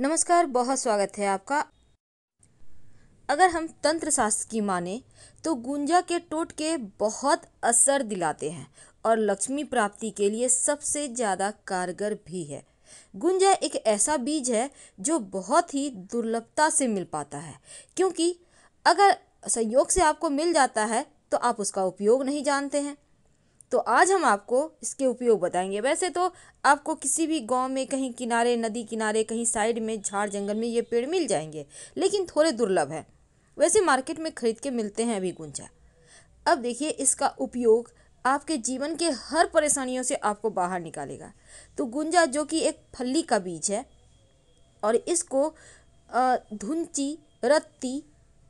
नमस्कार बहुत स्वागत है आपका अगर हम तंत्र शास्त्र की माने तो गुंजा के टोटके बहुत असर दिलाते हैं और लक्ष्मी प्राप्ति के लिए सबसे ज़्यादा कारगर भी है गुंजा एक ऐसा बीज है जो बहुत ही दुर्लभता से मिल पाता है क्योंकि अगर संयोग से आपको मिल जाता है तो आप उसका उपयोग नहीं जानते हैं तो आज हम आपको इसके उपयोग बताएंगे वैसे तो आपको किसी भी गांव में कहीं किनारे नदी किनारे कहीं साइड में झाड़ जंगल में ये पेड़ मिल जाएंगे लेकिन थोड़े दुर्लभ हैं वैसे मार्केट में खरीद के मिलते हैं अभी गुंजा अब देखिए इसका उपयोग आपके जीवन के हर परेशानियों से आपको बाहर निकालेगा तो गुंजा जो कि एक फली का बीज है और इसको धुंची रत्ती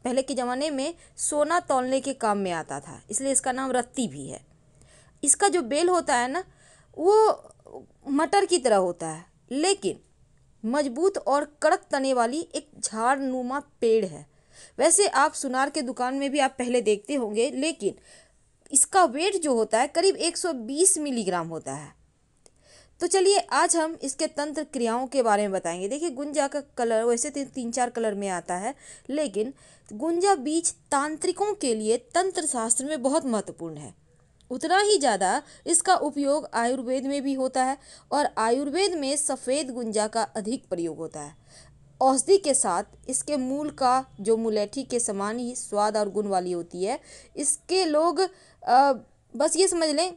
पहले के ज़माने में सोना तोलने के काम में आता था इसलिए इसका नाम रत्ती भी है इसका जो बेल होता है ना वो मटर की तरह होता है लेकिन मजबूत और कड़क तने वाली एक झाड़नुमा पेड़ है वैसे आप सुनार के दुकान में भी आप पहले देखते होंगे लेकिन इसका वेट जो होता है करीब 120 मिलीग्राम होता है तो चलिए आज हम इसके तंत्र क्रियाओं के बारे में बताएंगे देखिए गुंजा का कलर वैसे तो तीन चार कलर में आता है लेकिन गुंजा बीज तांत्रिकों के लिए तंत्र शास्त्र में बहुत महत्वपूर्ण है उतना ही ज़्यादा इसका उपयोग आयुर्वेद में भी होता है और आयुर्वेद में सफ़ेद गुंजा का अधिक प्रयोग होता है औषधि के साथ इसके मूल का जो मुलेठी के समान ही स्वाद और गुण वाली होती है इसके लोग आ, बस ये समझ लें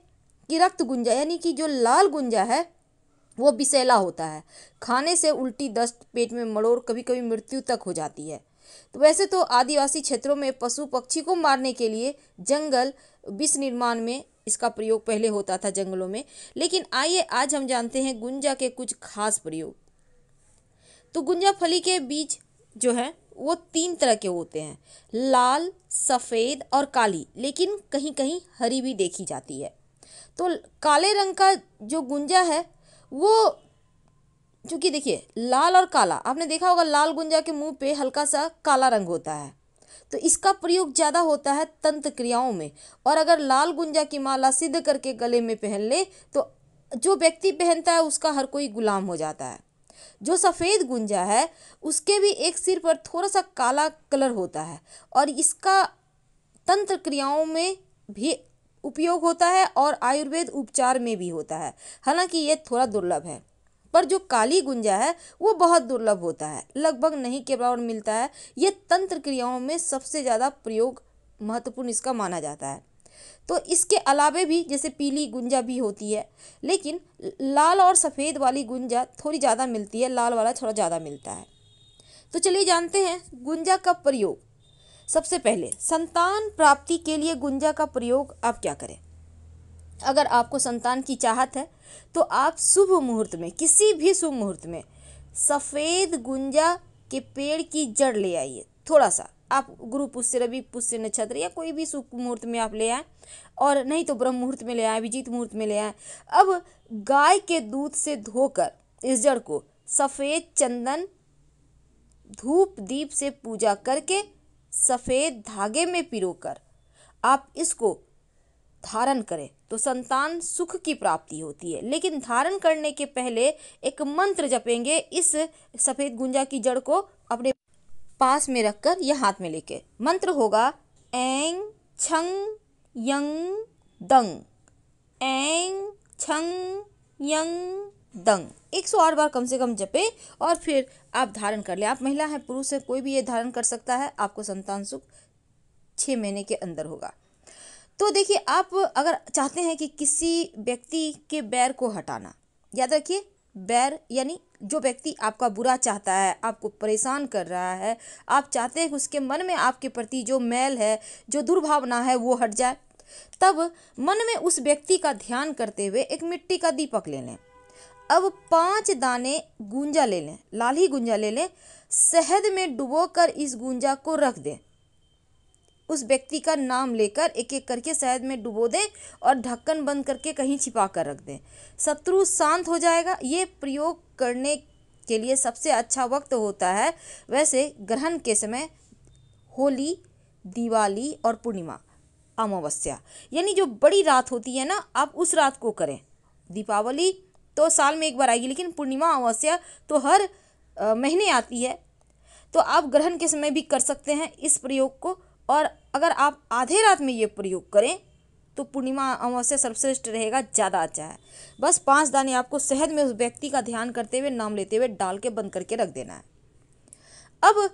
कि रक्त गुंजा यानी कि जो लाल गुंजा है वो बिसेला होता है खाने से उल्टी दस्त पेट में मड़ोर कभी कभी मृत्यु तक हो जाती है तो वैसे तो आदिवासी क्षेत्रों में पशु पक्षी को मारने के लिए जंगल विष निर्माण में इसका प्रयोग पहले होता था जंगलों में लेकिन आइए आज हम जानते हैं गुंजा के कुछ खास प्रयोग तो गुंजा फली के बीज जो है वो तीन तरह के होते हैं लाल सफ़ेद और काली लेकिन कहीं कहीं हरी भी देखी जाती है तो काले रंग का जो गुंजा है वो चूँकि देखिए लाल और काला आपने देखा होगा लाल गुंजा के मुंह पे हल्का सा काला रंग होता है तो इसका प्रयोग ज़्यादा होता है तंत्र क्रियाओं में और अगर लाल गुंजा की माला सिद्ध करके गले में पहन ले तो जो व्यक्ति पहनता है उसका हर कोई गुलाम हो जाता है जो सफ़ेद गुंजा है उसके भी एक सिर पर थोड़ा सा काला कलर होता है और इसका तंत्र क्रियाओं में भी उपयोग होता है और आयुर्वेद उपचार में भी होता है हालांकि ये थोड़ा दुर्लभ है पर जो काली गुंजा है वो बहुत दुर्लभ होता है लगभग नहीं के बराबर मिलता है ये तंत्र क्रियाओं में सबसे ज़्यादा प्रयोग महत्वपूर्ण इसका माना जाता है तो इसके अलावे भी जैसे पीली गुंजा भी होती है लेकिन लाल और सफ़ेद वाली गुंजा थोड़ी ज़्यादा मिलती है लाल वाला थोड़ा ज़्यादा मिलता है तो चलिए जानते हैं गुंजा का प्रयोग सबसे पहले संतान प्राप्ति के लिए गुंजा का प्रयोग आप क्या करें अगर आपको संतान की चाहत है तो आप शुभ मुहूर्त में किसी भी शुभ मुहूर्त में सफ़ेद गुंजा के पेड़ की जड़ ले आइए थोड़ा सा आप गुरु पुष्य रवि पुष्य नक्षत्र या कोई भी शुभ मुहूर्त में आप ले आएँ और नहीं तो ब्रह्म मुहूर्त में ले आएँ अभिजीत मुहूर्त में ले आएँ अब गाय के दूध से धोकर इस जड़ को सफ़ेद चंदन धूप दीप से पूजा करके सफ़ेद धागे में पिरोकर आप इसको धारण करें तो संतान सुख की प्राप्ति होती है लेकिन धारण करने के पहले एक मंत्र जपेंगे इस सफ़ेद गुंजा की जड़ को अपने पास में रखकर या हाथ में लेके मंत्र होगा एंग छंग यंग दंग एंग छंग यंग दंग एक सौ आठ बार कम से कम जपे और फिर आप धारण कर ले आप महिला हैं पुरुष है कोई भी ये धारण कर सकता है आपको संतान सुख छः महीने के अंदर होगा तो देखिए आप अगर चाहते हैं कि किसी व्यक्ति के बैर को हटाना याद रखिए बैर यानी जो व्यक्ति आपका बुरा चाहता है आपको परेशान कर रहा है आप चाहते हैं कि उसके मन में आपके प्रति जो मैल है जो दुर्भावना है वो हट जाए तब मन में उस व्यक्ति का ध्यान करते हुए एक मिट्टी का दीपक ले लें अब पांच दाने गुंजा ले लें लाल ही गुंजा ले लें शहद में डुबो कर इस गुंजा को रख दें उस व्यक्ति का नाम लेकर एक एक करके शहद में डुबो दें और ढक्कन बंद करके कहीं छिपा कर रख दें शत्रु शांत हो जाएगा ये प्रयोग करने के लिए सबसे अच्छा वक्त होता है वैसे ग्रहण के समय होली दिवाली और पूर्णिमा अमावस्या यानी जो बड़ी रात होती है ना आप उस रात को करें दीपावली तो साल में एक बार आएगी लेकिन पूर्णिमा अमावस्या तो हर महीने आती है तो आप ग्रहण के समय भी कर सकते हैं इस प्रयोग को और अगर आप आधे रात में ये प्रयोग करें तो पूर्णिमा अमावस्या सर्वश्रेष्ठ रहेगा ज़्यादा अच्छा है बस पांच दाने आपको शहद में उस व्यक्ति का ध्यान करते हुए नाम लेते हुए डाल के बंद करके रख देना है अब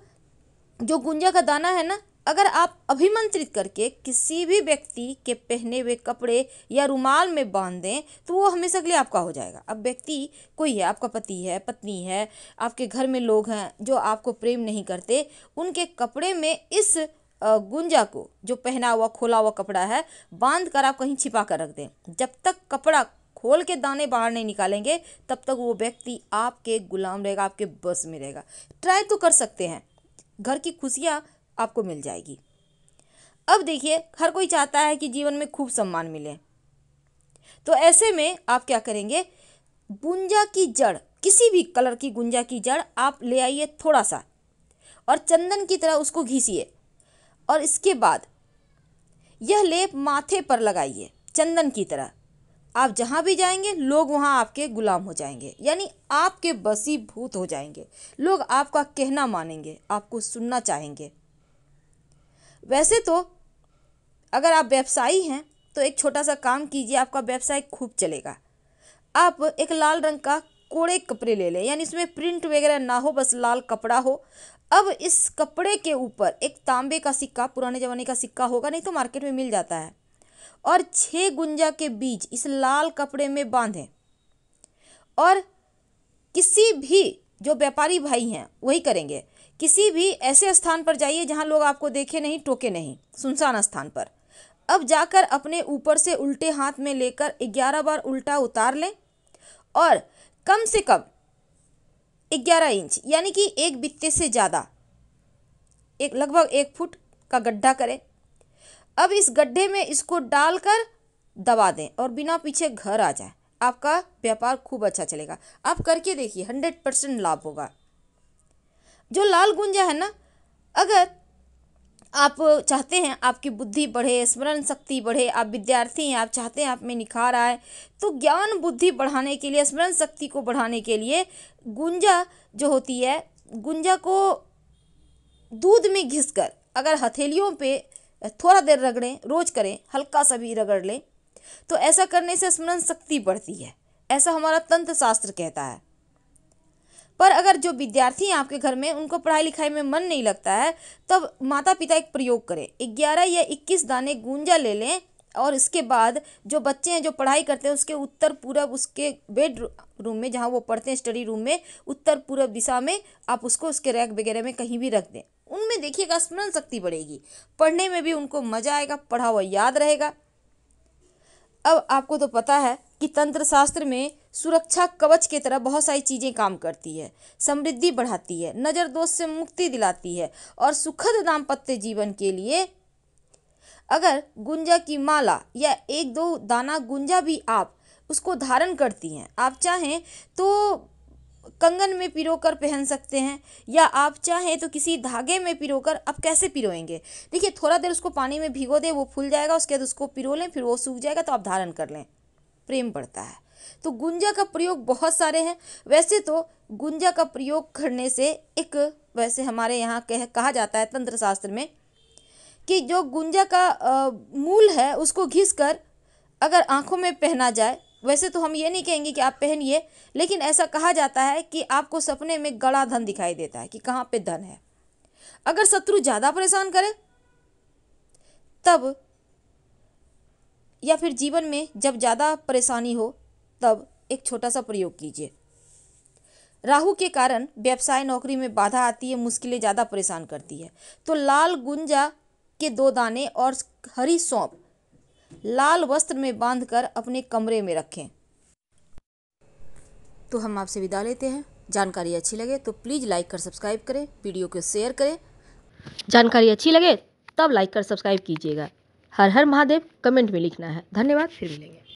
जो गुंजा का दाना है ना अगर आप अभिमंत्रित करके किसी भी व्यक्ति के पहने हुए कपड़े या रुमाल में बांध दें तो वो हमेशा के लिए आपका हो जाएगा अब व्यक्ति कोई है आपका पति है पत्नी है आपके घर में लोग हैं जो आपको प्रेम नहीं करते उनके कपड़े में इस गुंजा को जो पहना हुआ खोला हुआ कपड़ा है बांध कर आप कहीं छिपा कर रख दें जब तक कपड़ा खोल के दाने बाहर नहीं निकालेंगे तब तक वो व्यक्ति आपके गुलाम रहेगा आपके बस में रहेगा ट्राई तो कर सकते हैं घर की खुशियाँ आपको मिल जाएगी अब देखिए हर कोई चाहता है कि जीवन में खूब सम्मान मिले तो ऐसे में आप क्या करेंगे गुंजा की जड़ किसी भी कलर की गुंजा की जड़ आप ले आइए थोड़ा सा और चंदन की तरह उसको घिसिए और इसके बाद यह लेप माथे पर लगाइए चंदन की तरह आप जहाँ भी जाएंगे लोग वहाँ आपके गुलाम हो जाएंगे यानी आपके बसीभूत हो जाएंगे लोग आपका कहना मानेंगे आपको सुनना चाहेंगे वैसे तो अगर आप व्यवसायी हैं तो एक छोटा सा काम कीजिए आपका व्यवसाय खूब चलेगा आप एक लाल रंग का कोड़े कपड़े ले लें यानी इसमें प्रिंट वगैरह ना हो बस लाल कपड़ा हो अब इस कपड़े के ऊपर एक तांबे का सिक्का पुराने ज़माने का सिक्का होगा नहीं तो मार्केट में मिल जाता है और छः गुंजा के बीज इस लाल कपड़े में बांधें और किसी भी जो व्यापारी भाई हैं वही करेंगे किसी भी ऐसे स्थान पर जाइए जहाँ लोग आपको देखे नहीं टोके नहीं सुनसान स्थान पर अब जाकर अपने ऊपर से उल्टे हाथ में लेकर ग्यारह बार उल्टा उतार लें और कम से कम ग्यारह इंच यानी कि एक बित्ते से ज़्यादा एक लगभग एक फुट का गड्ढा करें अब इस गड्ढे में इसको डालकर दबा दें और बिना पीछे घर आ जाए आपका व्यापार खूब अच्छा चलेगा आप करके देखिए हंड्रेड परसेंट लाभ होगा जो लाल गुंजा है ना अगर आप चाहते हैं आपकी बुद्धि बढ़े स्मरण शक्ति बढ़े आप विद्यार्थी हैं आप चाहते हैं आप में निखार आए तो ज्ञान बुद्धि बढ़ाने के लिए स्मरण शक्ति को बढ़ाने के लिए गुंजा जो होती है गुंजा को दूध में घिस कर अगर हथेलियों पे थोड़ा देर रगड़ें रोज करें हल्का सा भी रगड़ लें तो ऐसा करने से स्मरण शक्ति बढ़ती है ऐसा हमारा तंत्र शास्त्र कहता है पर अगर जो विद्यार्थी हैं आपके घर में उनको पढ़ाई लिखाई में मन नहीं लगता है तब माता पिता एक प्रयोग करें ग्यारह या इक्कीस दाने गूंजा ले लें और इसके बाद जो बच्चे हैं जो पढ़ाई करते हैं उसके उत्तर पूर्व उसके बेड रूम में जहाँ वो पढ़ते हैं स्टडी रूम में उत्तर पूर्व दिशा में आप उसको उसके रैक वगैरह में कहीं भी रख दें उनमें देखिएगा स्मरण शक्ति बढ़ेगी पढ़ने में भी उनको मज़ा आएगा पढ़ा हुआ याद रहेगा अब आपको तो पता है कि तंत्र शास्त्र में सुरक्षा कवच की तरह बहुत सारी चीज़ें काम करती है समृद्धि बढ़ाती है नज़र दोष से मुक्ति दिलाती है और सुखद दाम्पत्य जीवन के लिए अगर गुंजा की माला या एक दो दाना गुंजा भी आप उसको धारण करती हैं आप चाहें तो कंगन में पिरो कर पहन सकते हैं या आप चाहें तो किसी धागे में पिरो कर आप कैसे पिरोएंगे देखिए थोड़ा देर उसको पानी में भिगो दे वो फूल जाएगा उसके बाद उसको पिरो लें फिर वो सूख जाएगा तो आप धारण कर लें प्रेम बढ़ता है तो गुंजा का प्रयोग बहुत सारे हैं वैसे तो गुंजा का प्रयोग करने से एक वैसे हमारे यहाँ कह कहा जाता है तंत्र शास्त्र में कि जो गुंजा का आ, मूल है उसको घिस कर अगर आँखों में पहना जाए वैसे तो हम ये नहीं कहेंगे कि आप पहनिए लेकिन ऐसा कहा जाता है कि आपको सपने में गड़ा धन दिखाई देता है कि कहाँ पे धन है अगर शत्रु ज़्यादा परेशान करे तब या फिर जीवन में जब ज़्यादा परेशानी हो तब एक छोटा सा प्रयोग कीजिए राहु के कारण व्यवसाय नौकरी में बाधा आती है मुश्किलें ज़्यादा परेशान करती है तो लाल गुंजा के दो दाने और हरी सौंप लाल वस्त्र में बांधकर अपने कमरे में रखें तो हम आपसे विदा लेते हैं जानकारी अच्छी लगे तो प्लीज़ लाइक कर सब्सक्राइब करें वीडियो को शेयर करें जानकारी अच्छी लगे तब लाइक कर सब्सक्राइब कीजिएगा हर हर महादेव कमेंट में लिखना है धन्यवाद फिर मिलेंगे